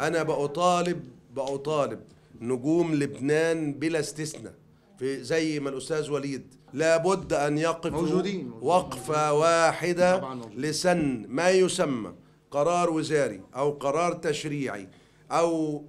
أنا بأطالب بأطالب نجوم لبنان بلا استثناء في زي ما الأستاذ وليد لابد أن يقفوا موجودين. وقفة واحدة لسن ما يسمى قرار وزاري أو قرار تشريعي أو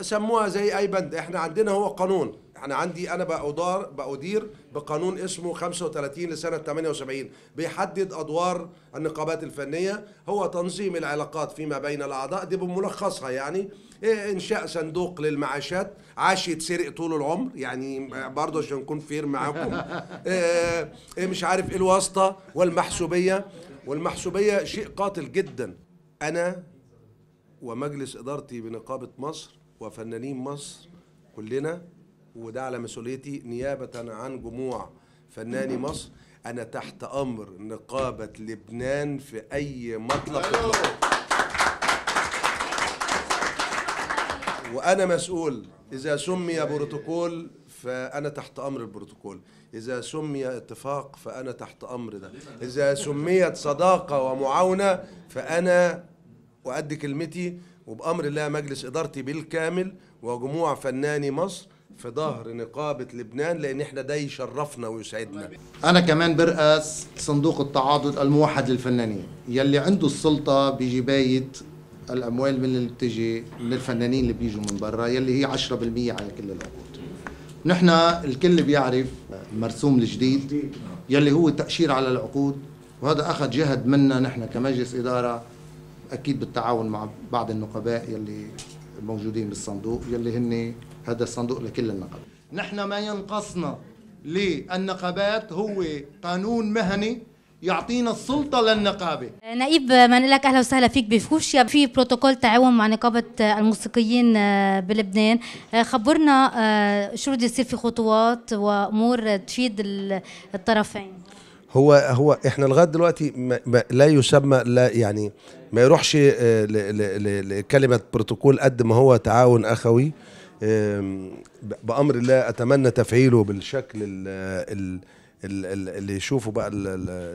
سموها زي أي بند إحنا عندنا هو قانون انا عندي انا بأدار بأدير بقانون اسمه 35 لسنه 78 بيحدد ادوار النقابات الفنيه هو تنظيم العلاقات فيما بين الاعضاء دي بملخصها يعني إيه، انشاء صندوق للمعاشات عاش يتسرق طول العمر يعني برضه عشان نكون فير معاكم إيه، إيه، مش عارف ايه الواسطه والمحسوبيه والمحسوبيه شيء قاتل جدا انا ومجلس ادارتي بنقابه مصر وفنانين مصر كلنا وده على مسؤوليتي نيابة عن جموع فناني مصر أنا تحت أمر نقابة لبنان في أي مطلق أيوه. وأنا مسؤول إذا سمي بروتوكول فأنا تحت أمر البروتوكول إذا سمي اتفاق فأنا تحت أمر ده إذا سميت صداقة ومعاونة فأنا أؤدي كلمتي وبأمر الله مجلس إدارتي بالكامل وجموع فناني مصر في ظهر نقابة لبنان لأن إحنا ده يشرفنا ويسعدنا أنا كمان برأس صندوق التعاضد الموحد للفنانين يلي عنده السلطة بجباية الأموال من اللي بتجي من الفنانين اللي بيجوا من برا يلي هي 10% على كل العقود نحن الكل بيعرف المرسوم الجديد يلي هو تأشير على العقود وهذا أخذ جهد منا نحن كمجلس إدارة أكيد بالتعاون مع بعض النقباء يلي موجودين بالصندوق يلي هن هذا الصندوق لكل النقابات نحن ما ينقصنا للنقابات هو قانون مهني يعطينا السلطة للنقابة آه، نائب ما لك أهلا وسهلا فيك بفوشيا في بروتوكول تعاون مع نقابة آه، الموسيقيين آه، بلبنان خبرنا شو بده يصير في خطوات وأمور تفيد الطرفين هو هو احنا لغايه دلوقتي لا يسمى لا يعني ما يروحش آه، لكلمه بروتوكول قد ما هو تعاون اخوي بامر الله اتمنى تفعيله بالشكل اللي يشوفه بقى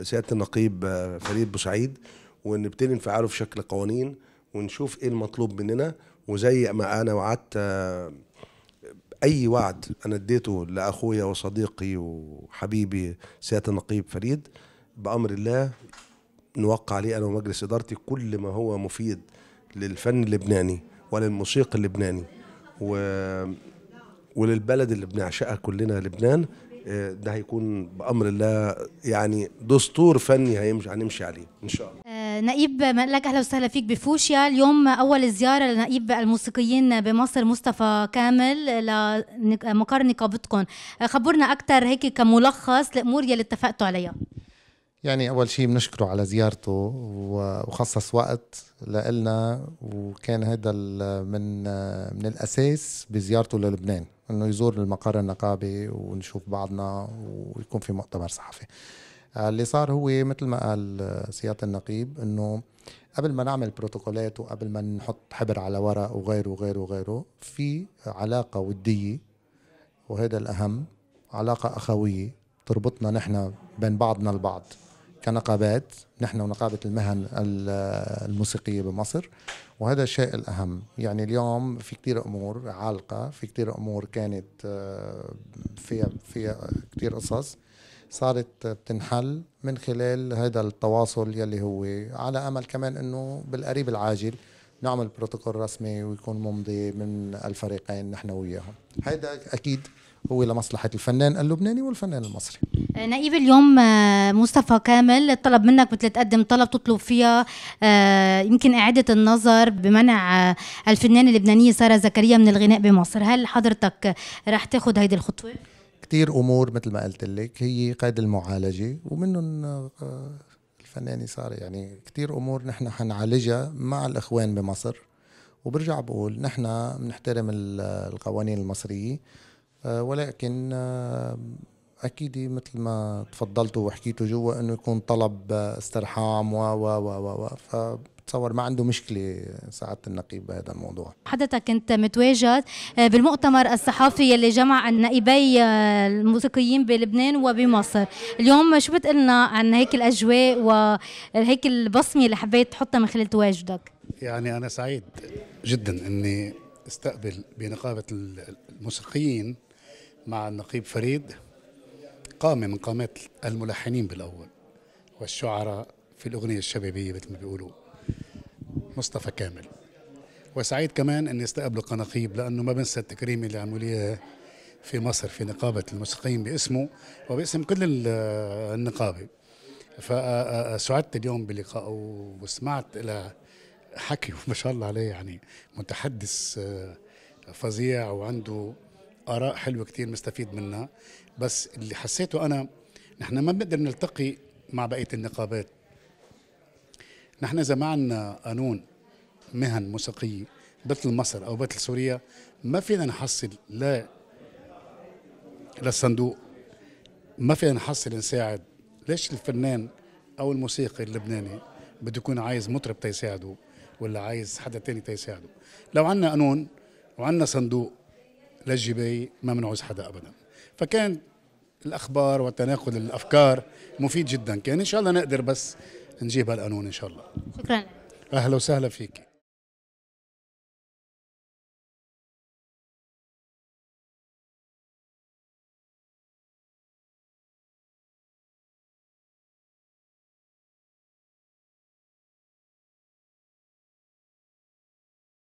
سياده النقيب آه، فريد بوسعيد ونبتدي نفعله في شكل قوانين ونشوف ايه المطلوب مننا وزي ما انا وعدت آه، اي وعد انا اديته لاخويا وصديقي وحبيبي سياده النقيب فريد بامر الله نوقع عليه انا ومجلس ادارتي كل ما هو مفيد للفن اللبناني وللموسيقى اللبناني و وللبلد اللي بنعشقها كلنا لبنان آه، ده هيكون بامر الله يعني دستور فني هيمشي هنمشي عليه ان شاء الله آه، نقيب مالك اهلا وسهلا فيك بفوشيا اليوم اول زياره لنقيب الموسيقيين بمصر مصطفى كامل لمقر نقابتكم آه، خبرنا اكثر هيك كملخص الامور يلي اتفقتوا عليها يعني أول شيء بنشكره على زيارته وخصص وقت لنا وكان هذا من من الأساس بزيارته للبنان إنه يزور المقر النقابي ونشوف بعضنا ويكون في مؤتمر صحفي اللي صار هو مثل ما قال سيادة النقيب إنه قبل ما نعمل بروتوكولات وقبل ما نحط حبر على ورق وغيره وغيره وغيره في علاقة ودية وهذا الأهم علاقة أخوية تربطنا نحن بين بعضنا البعض كنقابات نحن ونقابة المهن الموسيقية بمصر وهذا الشيء الأهم يعني اليوم في كتير أمور عالقة في كتير أمور كانت آه، فيها, فيها كتير قصص صارت بتنحل من خلال هذا التواصل يلي هو على أمل كمان أنه بالقريب العاجل نعمل بروتوكول رسمي ويكون ممضي من الفريقين نحن وياهم هذا اكيد هو لمصلحة الفنان اللبناني والفنان المصري آه، نقيب اليوم آه، مصطفى كامل طلب منك مثل تقدم طلب تطلب فيها آه، يمكن إعادة النظر بمنع الفنانة اللبنانية سارة زكريا من الغناء بمصر هل حضرتك رح تاخذ هيدي الخطوة؟ كثير أمور مثل ما قلت لك هي قيد المعالجة ومنهم الفنانه صار يعني كثير امور نحن حنعالجها مع الاخوان بمصر وبرجع بقول نحن بنحترم القوانين المصريه آه، ولكن آه، اكيد مثل ما تفضلتوا وحكيتوا جوا انه يكون طلب آه، استرحام و و و و, و تصور ما عنده مشكلة سعادة النقيب بهذا الموضوع حضرتك كنت متواجد آه، بالمؤتمر الصحفي اللي جمع النقيبي آه، الموسيقيين بلبنان وبمصر اليوم شو بتقلنا عن هيك الأجواء وهيك البصمة اللي حبيت تحطها من خلال تواجدك يعني أنا سعيد جدا أني استقبل بنقابة الموسيقيين مع النقيب فريد قامة من قامات الملحنين بالأول والشعراء في الأغنية الشبابية مثل ما بيقولوا مصطفى كامل وسعيد كمان اني استقبل قناقيب لانه ما بنسى التكريم اللي عملوا لي في مصر في نقابه الموسيقيين باسمه وباسم كل النقابه فسعدت اليوم بلقائه وسمعت الى حكي ما شاء الله عليه يعني متحدث آه، فظيع وعنده اراء حلوه كتير مستفيد منها بس اللي حسيته انا نحن ما بنقدر نلتقي مع بقيه النقابات نحن إذا ما عندنا قانون مهن موسيقية مثل مصر أو مثل سوريا ما فينا نحصل لا للصندوق ما فينا نحصل نساعد ليش الفنان أو الموسيقي اللبناني بده يكون عايز مطرب تيساعده ولا عايز حدا تاني تيساعده لو عندنا قانون وعندنا صندوق للجباية ما بنعوز حدا أبدا فكان الأخبار وتناقل الأفكار مفيد جدا كان إن شاء الله نقدر بس نجيبها القانون ان شاء الله شكرا اهلا وسهلا فيك